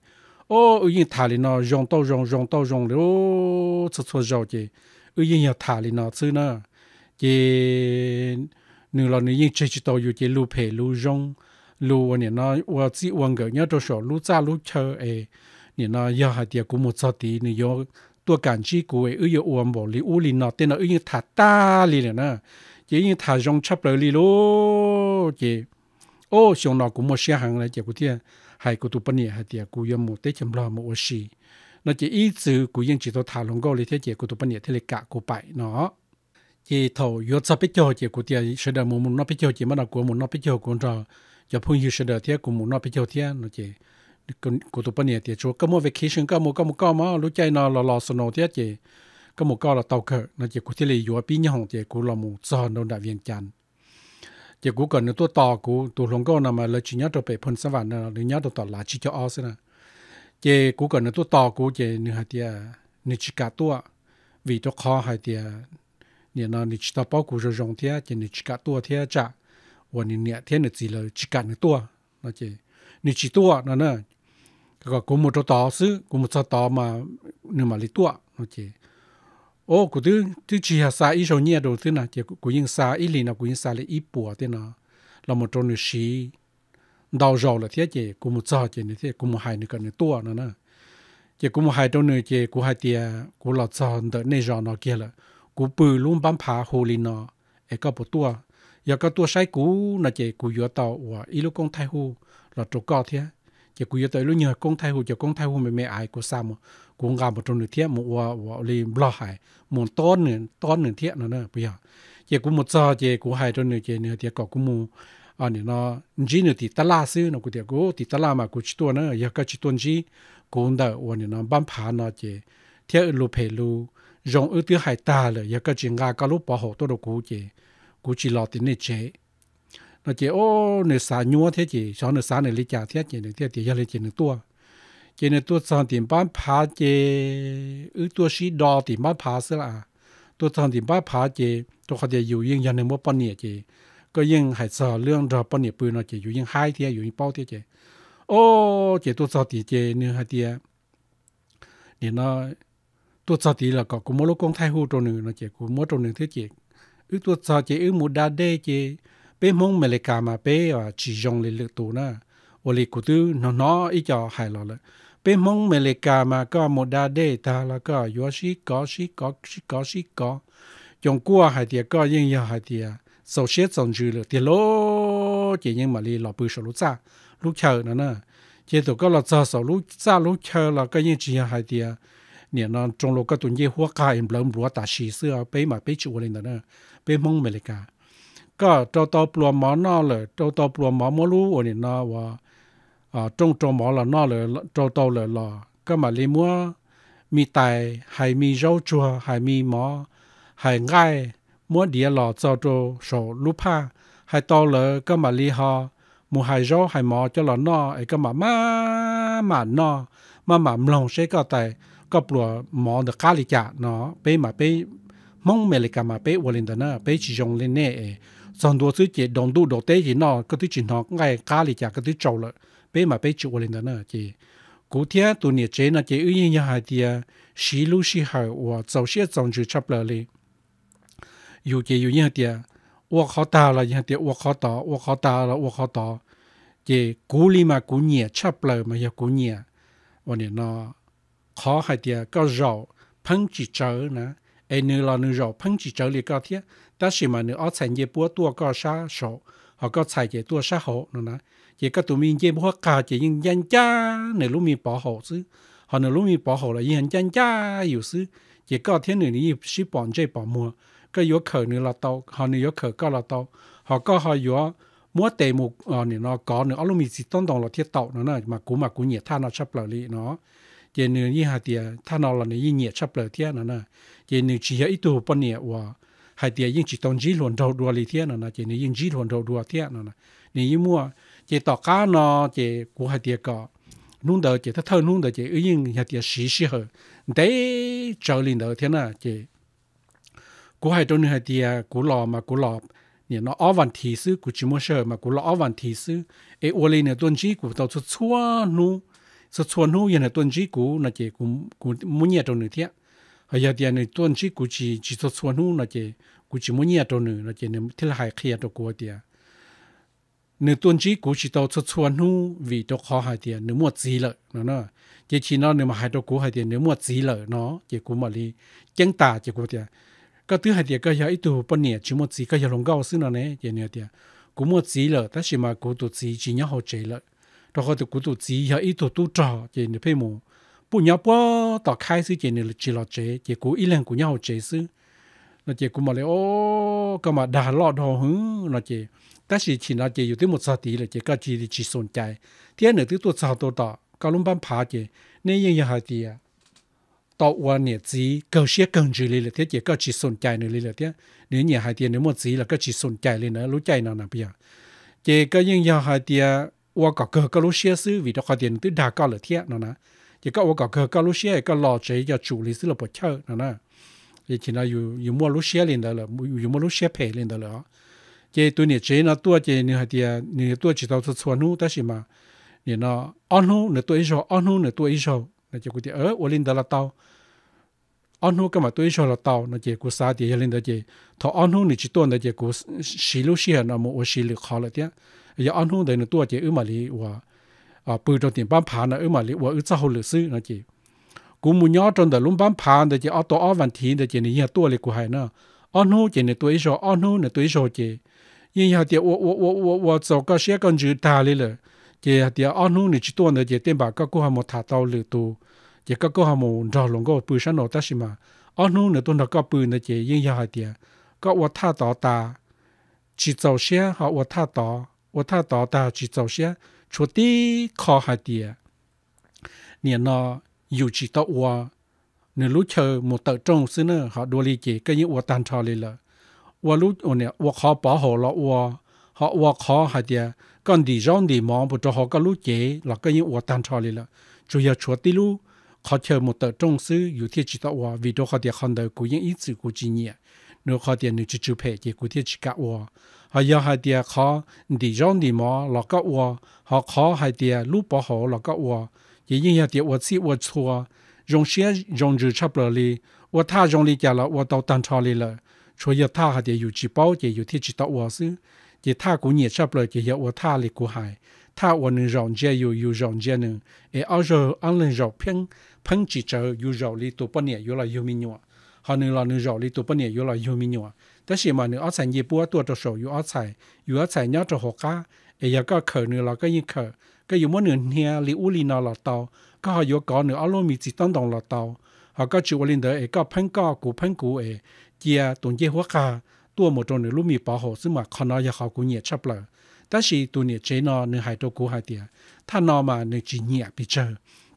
ô ừ yên thà li nó dùng tàu dùng dùng tàu dùng rồi ô chút chút rồi chỉ ừ yên nhà thà li nó chứ nữa chị nửa là nửa yên chơi chỉ tàu yêu chị lu phe lu rong lu nè nó và chỉ uống cái nhớ cho sổ lu cha lu chờ ấy nè nó giờ hai tiệc cũng một sao tí nửa giờ tua cảm chi của ấy ư uống bỏ li u li nó tên nó ư như thả ta li nè nó chỉ như thả rong chắp lời li lô chị ô xong nó cũng một xe hàng này chị cụ thiên hai cụ tụi bên này hai tiệc của yếm một tết chấm lo một xì nó chỉ ý chữ của yên chỉ tao thả lòng gò li thế chị của tụi bên này thế là cả của bảy nó chỉ thầu yếu sắp biết cho chỉ của tiền sẽ được muốn nó biết cho chỉ mà nó của muốn nó biết cho của trò giờ phun yếu sẽ được thế của muốn nó biết cho thế nó chỉ của tụi bạn này thì chỗ có một vacation có một có một có mà lúc chơi nó lò lò sơn nó thế chỉ có một có là tàu cờ nó chỉ của thế này yếu biết nhau thì của là một giờ đâu đại viên chán chỉ của cần nó tôi tò của tụi lòng con nào mà lời chỉ nhớ cho bé phun sao vậy nó nhớ tôi tò là chỉ cho ao xem nào chỉ của cần nó tôi tò của chỉ nửa hạt nửa chỉ cả tua vì tôi khó hay tiền เนี่ยนอนนี่ชิตาป้อกูจะรองเทียจะนี่ชิกะตัวเทียจะวันนี้เนี่ยเทียนี่จีเลยชิกะนี่ตัวนะเจนี่ชิตัวนั่นน่ะก็กูมุดต่อซื้อกูมุดต่อมาเนี่ยมาลิตัวนะเจโอ้กูตื้อตื้อชีหาสาอีโชเนี่ยดูตื้อน่ะเจกูยิงสาอีลีน่ะกูยิงสาลีอีปัวเทียน่ะเรามุดตรงนี้ชีดาวรอเลยเทียเจกูมุดจ่อเจนี่เทียกูมุดหายนี่กันนี่ตัวนั่นน่ะเจกูมุดหายตรงนี้เจกูหายเตียกูหลอดจ่อเดินในรอเนาะเกี่ยละกูปือลุ่มบัมผาโฮลินอเอก็ปตัวอยากก็ตัวใช้กูน่ะเจกูยัวต่อว่าอีลูกกงไทยหูหลอดจุกอเทียเจกูยัวต่อลูกเหนือกงไทยหูเจกงไทยหูไม่ไม่อายกูซ้ำกูงามบทหนึ่งเทียมัวว่าลีบล้อหายหมุนต้นหนึ่งต้นหนึ่งเทียนั่นเนอะเปียเจกูหมดซอเจกูหายจนหนึ่งเจเนื้อเทียกอกูมูอันนี้เนาะจีเนื้อติตลาซื้อเนาะกูเดียกูติตลามากูชิตัวเนอะอยากก็ชิตัวจีกูเดอวันนี้เนาะบัมผาเนาะเจเทียลูเพลู rong ư tiêu hai ta là ya cái chuyện nga cá lúc bỏ hộ tôi đâu cú chị cú chỉ lo tiền này chế nó chị ô nửa xả nhua thế chị cho nửa xả này lý trả thế chị nửa thế thì giờ lấy chị nửa tua chị nửa tua sang tiền bán phá chị ư tua xí đo tiền bán phá xí là tua sang tiền bán phá chị tôi có thể อยู่ยังยันในมื่อปันเนี่ยจีก็ยังหายสอเรื่องรอปันเนี่ยปืนเนาะจีอยู่ยังหายเทียอยู่ยังเป้าเทียจีโอ้เจตัวสอตีเจเนื้อหายเทียเนี่ยเนาะตัวจอตีแล้วก็กูมอลกงไทยฮูตัวหนึ่งนะเจกูมอตัวหนึ่งเท่เจอือตัวจอเจอือมูดาเดเจเป้มงเมลิกามาเป้ว่าจีจงเลยเลือกตัวนะวันนี้กูตื้อนอนออีจอหายหลอเลยเป้มงเมลิกามาก็มูดาเดตาแล้วก็ยัวชิกอชิกอชิกอชิกอจงกัวหายเดียก็ยิ่งยาหายเดียโซเชียลจงจือเลยเดียโลเจยังมาลีหลอปือสรุจ้าลูกเชิญนะนะเจตัวก็หลอจอสรุจ้าลูกเชิญแล้วก็ยิ่งจีหายเดียเนี่ยนอนจงโลก็ตุนเย่หัวกายเบลมรัวตาชีเสื้อไปมาไปจูอะไรนั่นนะไปมองเมริกาก็เจ้าตัวปลัวหมอนอเลยเจ้าตัวปลัวหมอมรู้เนี่ยนอว่าอ่าจงจงหมอละนอเลยเจ้าตัวเลยรอก็มาเลยมัวมีไตหายมีเจ้าจัวหายมีหมอหายง่ายมัวเดียหล่อเจ้าตัวโสลูผ้าหายตัวเลยก็มาลีฮอมูหายเจ้าหายหมอเจ้าหล่อนอไอ้ก็มามาหมานอมาหมามลงใช้ก็แต่ cặp lúa mò được cá lì nó bé mà bé mong mẹ lì cả mà bé uốn lên đó nè bé chỉ dùng lên nè xong đồ thứ chỉ đồng đủ đồ tế thì nó cái thứ chỉ nó ngay cá lì chả cái thứ trâu lợ bé mà bé chỉ uốn lên đó nè chỉ cụ thể tụ nhiệt chế nó chỉ ưu nhiên nhà hai thì xí lú xí hài và dầu xí dòng chữ chấp lợ li dù chỉ ưu nhiên thì 我考到了，然后我考到，我考到了，我考到，这鼓励嘛，鼓励吃不了嘛，也鼓励，我呢那。khó hay thì có rau phân chỉ chở nè ai nữ là nữ rau phân chỉ chở liền có thế ta chỉ mà nữ ở thành dễ búa tua có sa số, họ có xài dễ tua sa hộ nữa nè chỉ có tụi mình dễ búa cả chỉ nhưng dân cha nữ lúc mình bảo hộ chứ họ nữ lúc mình bảo hộ là dân dân cha hiểu chứ chỉ có thế nữ này sĩ bảo chế bảo mua cái yếu khởi nữ là tàu họ nữ yếu khởi có là tàu họ có họ yếu mua tệ một ờ nó có nữa lúc mình chỉ tôn đồng là thiết tàu nữa nè mà cú mà cú nhiệt than nó chấp lợi nó giờ nửa như hạt tiệt tha nào là nửa như nhiệt chấp lời thiên nè nè giờ nửa chỉ hay tu bận nhiệt và hạt tiệt nhưng chỉ tồn chỉ luận đầu đua lý thế nè nè giờ nửa nhưng chỉ luận đầu đua thiên nè nè nửa như mua giờ tỏ cá nó giờ của hạt tiệt có nung đầu giờ thắt thơ nung đầu giờ ấy nhưng hạt tiệt xí xí hở đấy trở lên đầu thế nè giờ của hai trong nửa hạt tiệt của lò mà của lò lò เนี่ยน้อวันทีซื้อกูจิโมเชอร์มากูรอวันทีซื้อ เออวลีเนี่ยต้นจีกูตัวชั่วนู้ so chuan hu yan tuan ji ku na che ku ku mu nya to ne thia ha ya dia ne tuan ji ku chi chi so chuan hu na che ku chi mu nya to ne na che ne thil hai khia to ku tia ne tuan ji ku chi to so chuan hu vì to kho ha tia ne mu chi la nó nó chỉ chỉ nó ne mà hai to ku ha tia ne mu chi la nó che ku mà li chang ta che ku tia cái thứ hai tia cái ya itu pan ne chi mu chi cái ya long gao sin na ne che ne tia cũng mu chi la ta shi mà ku tu chi chi nya ho che la rồi họ tự cú tụ chỉ hay ít tụ tụ trò chỉ như phê mù bù nhau bó tỏ khai sự chỉ như chỉ lo chế chỉ cú ít lần của nhau chế sự. nó chỉ cú mà lấy ô cái mà đà lọ đồ hứ nó chỉ ta chỉ chỉ nó chỉ tới một giờ tí là chỉ cả chỉ thì chỉ sồn chạy thế nữa tới tụ sao tụ tỏ cao lông bám phá chỉ nên như như hai tí à tàu quan nhiệt gì cầu xe cần gì lên là thế chỉ có chỉ sồn chạy nữa lên là thế nếu như hai tiền nếu một gì là cái chỉ sồn chạy lên nữa lú chạy nào nào bây giờ chỉ có như nhà hai tiền 我搞个格鲁西亚是为了发电都大搞了天了呢，也搞我搞个格鲁西亚一个老贼要主力是了不巧了呢，也现在有有莫鲁西亚领导了，有莫鲁西亚派领导了，这对你这呢多这你还得你多知道是错路，但是嘛，你呢安好你多一手，安好你多一手，那结果的呃我领导了到。安好干嘛对手了到那结果啥的也领导这，他安好你去多那结果西路西那么我西路好了点。giờ ăn hung đấy nó tua chỉ ở mà bự à, trong tiền bán phá ở mà ở sau hồ lửa sư nó chỉ cũng muốn nhớ trong đời lúc bán chỉ ở tổ văn thiên để chỉ này nhà tua lì của hải nó ăn hung chỉ này tuổi rồi ăn hung này tuổi rồi chỉ nhà tiền wo sau cái con chữ ta lì rồi chỉ nhà tiền ăn hung này chỉ tua này chỉ tiền các cô hàng một thả tàu tu các cô hàng một rào lồng có bự sáng nổ ta xí mà ăn hung này tôi nó có bự nhà tiền có wo thả tàu ta chỉ tàu xe họ wo thả tàu 我他到大去早些，出的靠海的，你那有几到我，你路 chờ một tờ trong xứ nữa họ đua ly chỉ cái như 我 tan trò lên là, 我路我呢我 khó bảo hộ là 我，họ 我 khó hải de, còn đi rong đi mò một cho họ cái lũ chỉ là cái như 我 tan trò lên là, chủ yếu chuột đi lũ khó chờ một tờ trong xứ, 有天 chỉ 到我 vì đó họ de khăn đời của những ý sự của chị nhỉ nếu khó tiền nếu chú chú phải chỉ cụ thể chỉ cả ua họ giờ hai tiền khó đi rong đi mò lọ cả ua họ khó hai tiền lúc bỏ họ lọ cả ua chỉ những hai tiền ua chỉ ua chua rong xe rong chữ chấp lời li ua tha rong li giả là ua tàu tan cho li lời chúa giờ tha hai tiền yêu chỉ bảo chỉ yêu thiết chỉ tàu ua xứ chỉ thà cũng nhiệt chấp lời chỉ giờ ua tha li của hai tha ua nên rong chơi yêu yêu rong chơi nên ở ao giờ ăn lên rong phăng phăng chỉ chờ yêu rong li tụ bao nhiêu là yêu mình nhau họ nửa lò nửa rổ đi tụ bên này yêu lò yêu mi nhua thế chỉ mà nửa ở sản nghiệp búa tua trò sổ yêu ở sản yêu ở sản nhớ trò hồ cá ấy giờ có khởi nửa lò có như khởi cái yêu mỗi nửa nha li u li nọ lò tàu có họ yêu có nửa ở lô mi chỉ tăng đồng lò tàu họ có chịu lên đời ấy có phanh co cú phanh cú ấy chia tụng chia hóa cá tua một trong nửa lúc mi bỏ hồ xứ mà còn nói giờ họ cũng nhiệt chấp lời ta chỉ tu này chế nó nửa hai đâu cú hai tiền ta nó mà nửa chỉ nhiệt bị chơi,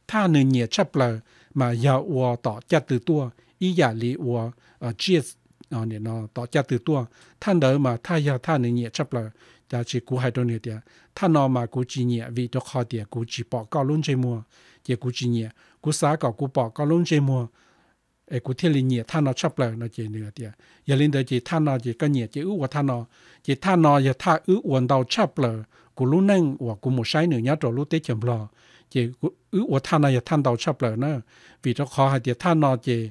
ta nửa nhiệt chấp lời mà giờ ua tỏ cha từ tua 一呀里我啊 GS 啊你呢到家最多，他那嘛他要他那也 chấp 了，但是股海中那点，他那嘛估计也为着好点，估计报告论这么，也估计也估啥搞估报告论这么。ai cụ thể là nhẹ than nó chấp lại nó chỉ nửa tiền giờ lên đây chỉ than nó chỉ cái nhẹ chỉ ước của than nó chỉ than nó giờ tha ước quần đầu chấp lại cụ lúc nâng hoặc cụ một sai nửa nhát rồi lúc tới chậm lò chỉ ước của than nó giờ than đầu chấp lại nữa vì nó khó hay chỉ nó chỉ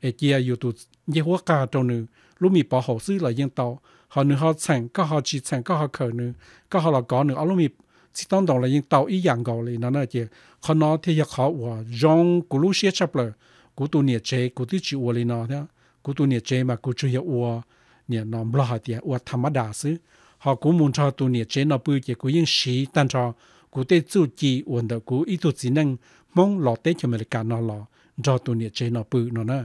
เอเจียอยู่ตัวเยหัวกาตรงนึงรู้มีปอหซื้อหลายยังเตาเขาหนึ่งเขาแข่งก็เขาจีแข่งก็เขาเขินนึง ก็เขาหลอกก้อนหนึ่งเอาลูกมีสิต้องดองหลายยังเตาอีอย่างก่าเลยนั่นะเจียเขาน้อที่จะเขาว่าจงกูรู้เชียชับเลยกูตัวเนี่ยเจกูที่จีอวเลยเนาะเนี่ยกูตัวเนี่ยเจมากูช่วยอวเนี่ยนอนบลอเตียอวธรรมดาซื้อเขากูมุ่นชอตัวเนี่ยเจนอปืนเจกูยังสีตันชอกูเตจู่จีอวนเดกูอีตัวสีนั่งมองหลอดเตชอเมริกานนอหลอจอตัวเนี่ยเจนอปืนเนาะ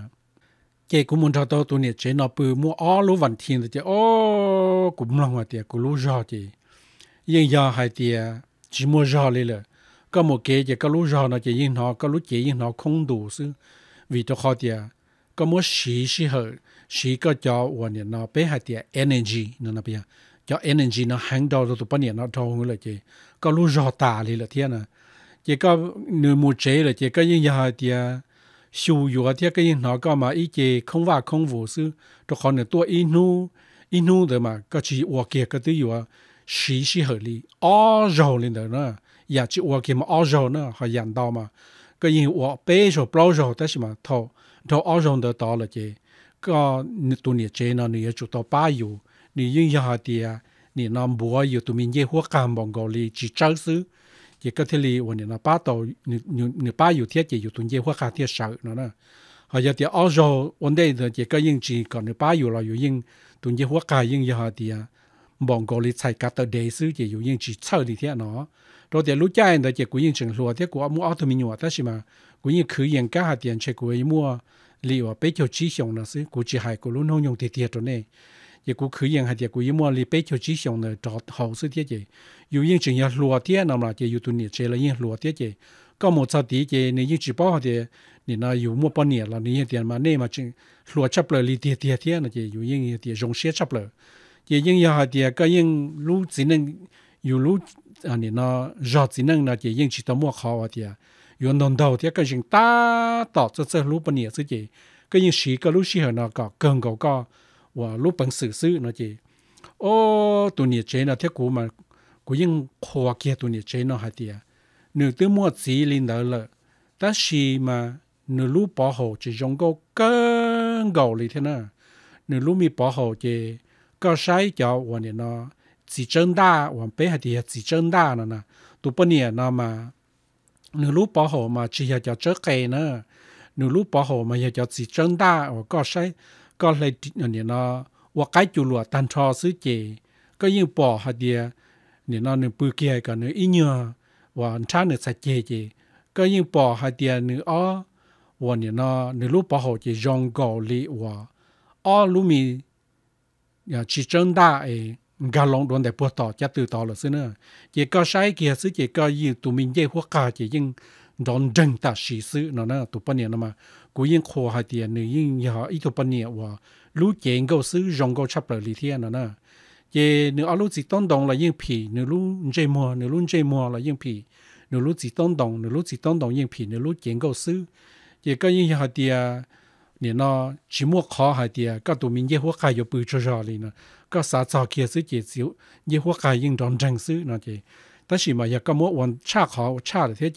cái cũng muốn cho tôi tôi nhiệt chế nó bự mua ó lú vận thiên thì chứ ô cũng lòng mà tiệt cũng lú giò thì nhưng giờ hai tiệt chỉ mua giò lên rồi, có một cái chỉ có lú giò nó chỉ nhưng nó có lú chỉ nhưng nó không đủ sự vì tôi khó tiệt có một sĩ sĩ hở sĩ có cho hoàn nhiệt nó bé hai tiệt energy nó nó bây giờ cho energy nó hàng đầu rồi tụi bạn nhiệt nó trâu người là chỉ có lú giò tà lên là thiên à chỉ có nửa mua chế là chỉ có những giờ hai tiệt siêu yếu thì cái nó có mà ý chế không và không vô sư, cho còn nữa tua inu inu rồi mà cái chỉ uo kia cái thứ yếu xí xí hợp lý ở rồi lên đó nữa giờ chỉ uo kia mà ở rồi nữa họ dàn đau mà cái gì uo bê rồi bao rồi thế mà thô thô ở rồi đó đó là gì có tụi nhiệt chế nó nhiệt chủ tao ba yếu nhiệt yên giờ thì nhiệt nó bùa yếu tụi mình dễ hoa cảm bằng gọi là chỉ trâu xứ chỉ có thể li và nó ba tàu nó ba yếu thiết chỉ yếu tuần chế hoặc khả thiết sợ nó họ giờ thì ở rồi vấn đề là chỉ có những chỉ còn nó ba yếu là yếu những tuần chế hoặc khả những giờ thì à mong gọi chạy cả tờ đề sư chỉ yếu những chỉ sợ rồi thì lúc chạy thì chỉ có những trường của mua ô tô mình nhỏ mà của những khử những cái hạt tiền chỉ của mua liệu bây giờ chỉ dùng là sư chỉ hai của luôn nông nhung thì thiệt rồi này 一股企业还一股一么哩，背桥之上呢，找好些的些，有人正要落地那么就有多年车了，人落地的，搞么子地的，你一直包的，你那有么半年了，你一点嘛，你嘛正落 chấp 了，你跌跌跌那就有人一点容些 chấp 了，也人也还的，个人路只能有路啊，你那绕只能那就人知道么好啊的，有难道的个人打到这这路半年自己，个人是个路是那个更高高。và lúc bằng xử sự nó chỉ ô tu nhiệt chế là thiết cũ mà cũng nhưng khoa kia tu nhiệt chế nó hay tiệt nửa tư mua chỉ lên đó là ta chỉ mà nửa lúc bảo hộ chỉ dùng câu cơn gạo lì thế nè nửa lúc mi bảo hộ chỉ có sai cho và nè nó chỉ chân đa và bé hay tiệt chỉ chân đa nó nè tụi bên nè nó mà nửa lúc bảo hộ mà chỉ là cho chơi cây nữa nửa lúc bảo hộ mà giờ cho chỉ chân đa và có sai ก็เลยเนี่ยเนาะว่าไกจูหลัวตันทอซื้อเจก็ยิ่งปอฮะเดียเนี่ยเนาะหนึ่งปือเกียกันเนื้ออีเนื้อว่าช้าเนื้อสัจเจเจก็ยิ่งปอฮะเดียเนื้ออ้อว่าเนี่ยเนาะเนื้อรูปปอหเจยองกอลีว่าอ้อรู้มีอย่าชีเจิงได้เองกาลงโดนแต่ปวดต่อจะตื่นต่อหรือซื้อเนื้อเจก็ใช้เกียร์ซื้อเจก็ยิ่งตัวมินเย่หัวกาเจยิ่งโดนจังตาชีซื้อเนาะนะตัวปนเนี่ยนะมากูยังโคหาเตียนหนึ่งยิ่งยาอีกปนเนี่ยว่ารู้เจงก็ซื้อรองก็ชับเลยลีเทียนนะเจหนึ่งเอารู้จิตต้นดองละยิ่งผีหนึ่งรู้เจมัวหนึ่งรู้เจมัวละยิ่งผีหนึ่งรู้จิตต้นดองหนึ่งรู้จิตต้นดองยิ่งผีหนึ่งรู้เจงก็ซื้อเจก็ยิ่งหาเตียเนี่ยนะชิมัวคอหาเตียก็ตัวมินเยหัวกายอยู่ปืนชจอเลยนะก็สาจอเคียซื้อเจสิวเยหัวกายยิ่งดอนจังซื้อนะเจ但是嘛，也个么往差好差了些，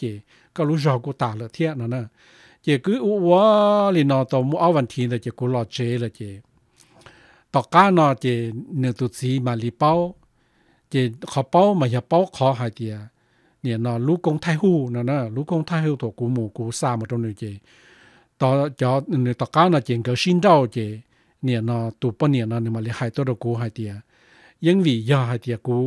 个路绕过大了天了呢。chỉ cứ u quá liền nó tàu mua áo vận thiên là chỉ cố lo chế là chỉ tàu cá nó chỉ nửa tụt xí mà lì bao chỉ khó bao mà hiệp bao khó hai tiền เนี่ยนอลูกกงไทหูนะนะลูกกงไทหูตัวกูหมูกูซามาตรงนี้เจต่อจอเนี่ยต่อก้าวนะเจงเกชินเจ้าเจเนี่ยนอตัวปนเนี่ยนอเนี่ยมาเลยหายตัวกูหายเตียยังวียาหายเตียกู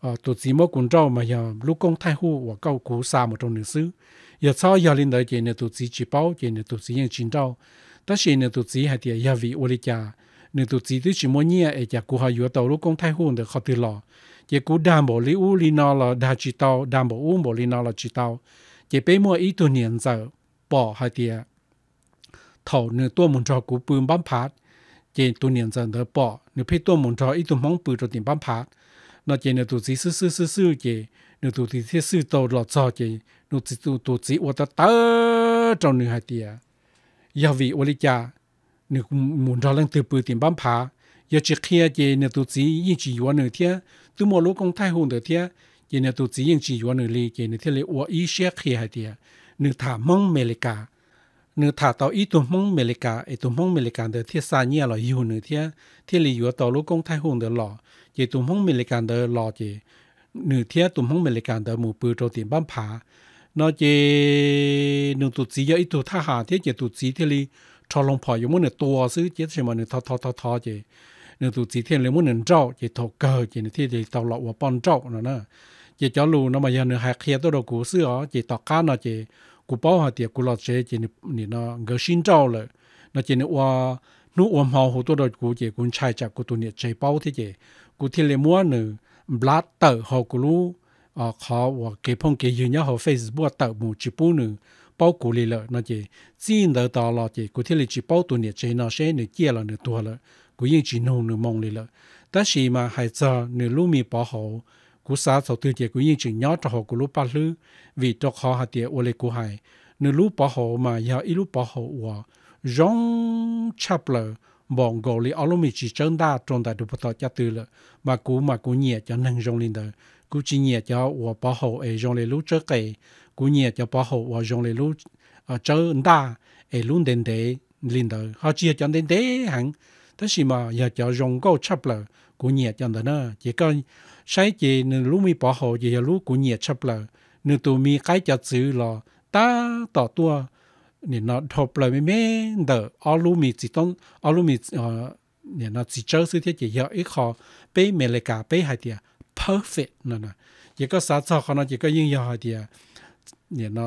เอ่อตัวสีมอกุนเจ้ามาอย่าลูกกงไทหูว่าเก้ากูซามาตรงนี้ซื้อ giờ sau giờ linh đời chỉ nên tụt chỉ chỉ bảo chỉ nên tụt chỉ những chiến đấu ta chỉ nên tụt chỉ hay thì giờ vì ôi cha nên tụt chỉ tới chỉ mỗi nhẹ ấy cha cô hay vừa tàu lúc công thay hôn được khó từ lò chỉ cô đam bộ lý u lý nó là đa chỉ tao đam bộ u bộ lý nó là chỉ tao, chỉ bé mua ý tu niệm giờ bỏ hay thì thầu nên tua muốn cho cô bùn bám phạt chỉ tu niệm giờ đỡ bỏ nên phải tua muốn cho ý tu mong bùn cho tiền bám phạt nó chỉ nên tụt chỉ sư sư sư sư chỉ nên tụt chỉ thiết sư tàu lọt cho chỉ นูจิตูตัวจีอวตเตอจนหนื่หาเตียยาวีอลิจานึกหมุนรอเรื่องตือปืนติมบ้ามผายาจิเคียเจเนตัวจียิ่งจีวยหนื่เทียตัวมอลูกงไทหงนเดเทียเจเนตัวจียิ่งจีวยหนื่ลีเจเนเทียเลยอวอีเชียเคียหาเตีย นึกถามมองเมริกาเนึ้อถาต่ออีตัวมองเมริกาไอตัวมองเมริกาเดอเทียซาเนียหล่ออยู่หนื้อเทียเทียเลยอยู่ต่อลูกงไทหงเดีอหล่อเจตัวมองเมริกาเดอหล่อเจหนื้อเทียตัวมองเมริกาเดอหมู่ปืนโจตีบ้ามผา nó chỉ nung tụt chỉ giờ ít tụt thà hà thế chỉ tụt chỉ thế li cho lòng phải giống muốn nửa tua xứ chết xem mà nửa thò thò thò thò chỉ nung tụt chỉ thế li muốn nửa trâu chỉ thò cờ chỉ nung thế chỉ tàu lọ và bòn trâu nữa nè chỉ cho lù nó mà giờ nửa hạt kia tôi đồ cú xứ ó chỉ tọt cá nó chỉ cú bao hạt tiệt cú lọt chế chỉ nửa nó ngớ xin trâu rồi nó chỉ nửa qua nu ôm hào hồ tôi đâu cú chỉ cú chai chặt cú tu nè chạy bao thế chỉ cú thiên li muốn nung blát tờ hồ cú lú ờ và cái phong cái gì nhớ Facebook tạo một chữ nữa bao cụ lý lợ nó chỉ xin đỡ tỏ lọ chỉ cụ thể là chỉ bao tuần này chỉ nó kia là nửa tua lợ cụ yên chỉ nông nửa mong lý lợ ta chỉ mà hai giờ nửa lúc mi bỏ họ cụ xã sau tư chỉ cụ chỉ nhớ cho họ cụ lúc ba lư vì cho họ hạt tiền ô lệ cụ hai nửa lúc bỏ họ mà giờ ít lúc bỏ họ rong chắp lợ bọn gò lý alo mi chỉ chân đa trong đại đục tỏ cha tư lợ mà cụ mà cụ nhẹ cho năng rong lên đời cú chỉ nhiệt cho và bảo hộ ở trong lấy lũ chơi kể cú nhiệt cho bảo hộ và trong lấy lũ chơi đa ở lũ đến thế liền đời họ chia cho đến thế hẳn thế gì mà giờ cho dùng câu chấp lời cú nhiệt cho nó chỉ có sai chỉ nên lũ mi bảo hộ chỉ giờ cú nhiệt chấp lời nên tụi mi cái cho chữ lo ta tỏ tua nên nó thộp lời mấy mấy đỡ ở lũ mi chỉ ต้อง ở lũ mi เนี่ยเราสิเจอซื้อที่จะเยอะอีกขอไปเมริกาไปไฮเดีย perfect na na ye ka sa cha khana ye ka ying ya dia ye na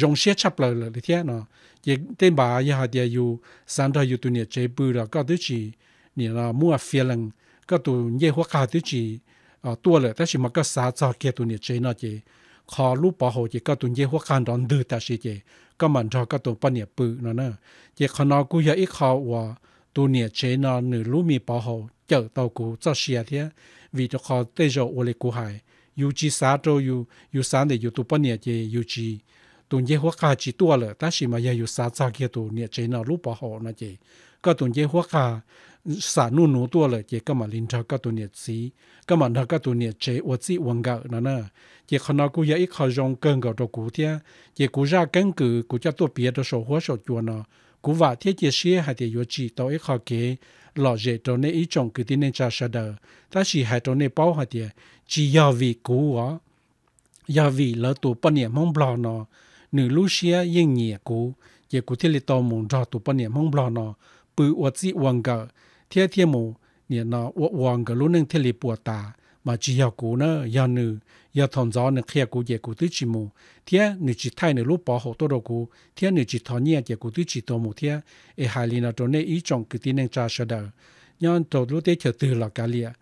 jong she chap la le tia na ye te ba ya dia yu san da yu tu ne che pu ra ka tu chi ni na mu a feeling ka tu ye ho ka tu chi tu le ta shi ma ka sa cha ke tu ne che na che kha lu pa ho ye ka tu ye ho kan de ta shi man dha ka tu pa ne pu na na ye khana ku ya i kha wa tu ne che na ne lu mi pa ho vì cho họ tê dầu ô lệ của hải yu chi sa cho yu yu sa để yu tu bận nhẹ chế yu chi tụng chế hóa cả chỉ tua lợ ta chỉ mà yêu sa cha kia tu nhẹ chế nào lúc bỏ họ nó chế các tụng chế hóa cả sa nu nu tua lợ chế các mà linh cho các tu nhẹ xí các mà nó các tu nhẹ chế ô chỉ uống gạo nó nè chế khi nó cũng vậy khó dùng cơn gạo cho cụ thế chế cụ ra căn cử, cụ cho tu bia cho sổ hóa sổ chùa nó cụ vạ thiết chế xí hay thì yu chi tao ấy khó kế lò dễ trò nê ý chồng cứ tin nên cha sa đờ ta chỉ hai trò nê bao hạt tiền chỉ do vì cú ó do vì lỡ tụ bận niệm mong bò nó nữ lu xia yên nhẹ cú giờ cú thiết lệ to mùng trò tụ bận niệm mong bò nó bự uất dị uang gờ thiết thiết mù niệm nó uất uang gờ lu nâng thiết lệ bùa ta mà chỉ hiểu cú nữa giờ nữ giờ thon gió nữa khi cú giờ cú tứ chỉ mù thế nữ chỉ thay nữ lúc bỏ hộ tôi đâu cú thế nữ chỉ thon nhẹ giờ cú tứ chỉ tôi mù thế e hai lần nào tôi nên ý chọn cứ tin năng tra sơ đờ nhưng tôi lúc đấy chờ từ là cả liền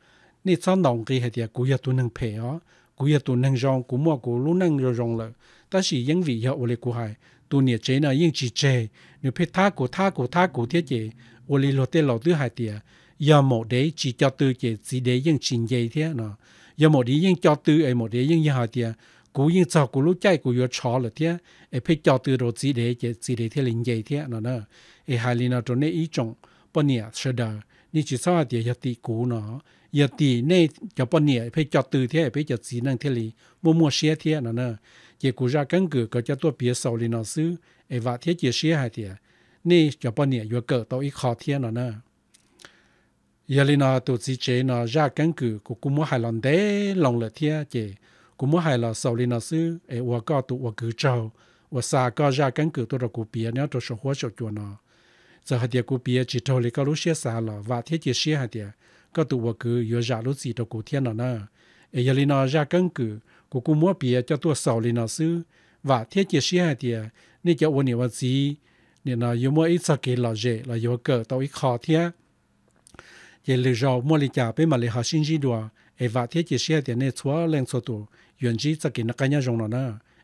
nên sau nông cái hệ giờ cú yếu tôi năng phê ó cú yếu tôi năng rong cú mua cú lúc năng rồi rong lợi ta chỉ những vị ô của cú hai tôi nhiệt chế nào những chỉ chế nếu phải tha cú tha cú tha cú thế chế ô li lo tê lo tứ hai tiền giờ một đế chỉ cho tư chỉ chỉ đế nhưng trình dây thế nó giờ một đế nhưng cho tư ấy một đế nhưng như hỏi tiền cú nhưng cho cú lúc chạy cú vừa chó là thế ấy phải cho tư rồi chỉ đế chỉ chỉ đế thế linh dây thế nó nữa ấy hai linh nó trong này ý chung, bọn nhẹ sơ đờ ni chỉ sao thì giờ tỷ cú nó giờ tỷ này cho bọn nhẹ phải cho tư thế ấy phải cho chỉ năng thế lý mua mua xe thế nó nữa chỉ cú ra căn cứ có cho tôi biết sau linh nó xứ ấy và thế chỉ xe hai thế ni cho bọn nhẹ vừa cỡ tôi ít khó thế nó nữa giờ lên nó tụt gì chế nó ra căn cứ của cũng muốn hài lòng đấy lòng là thiên chế cũng muốn hài lòng sau lên nó sư ấy và có tụt và cứ trâu và xa có ra căn cứ tôi là cụ bia nhớ tôi số hóa số chuột nó giờ hạt địa cụ bia chỉ thôi lấy có lúc xe xa là và thiết chỉ xe hạt địa có tụt và cứ giờ ra lúc gì tôi cụ thiên nó nè ấy giờ lên nó ra căn cứ của cũng muốn bia cho tôi sau lên nó sư và thiết chỉ xe hạt địa nên cho ôn nhiều gì nên là yêu mỗi ít sao kỳ là dễ là yêu cỡ tao ít khó thiết ye le ja mo le ka pe ma le ha sin ji do e va tie che sia de ne tsua leng so tu yon ji tsa ke na ka nya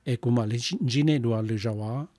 e ku ma le sin ji ne do le ja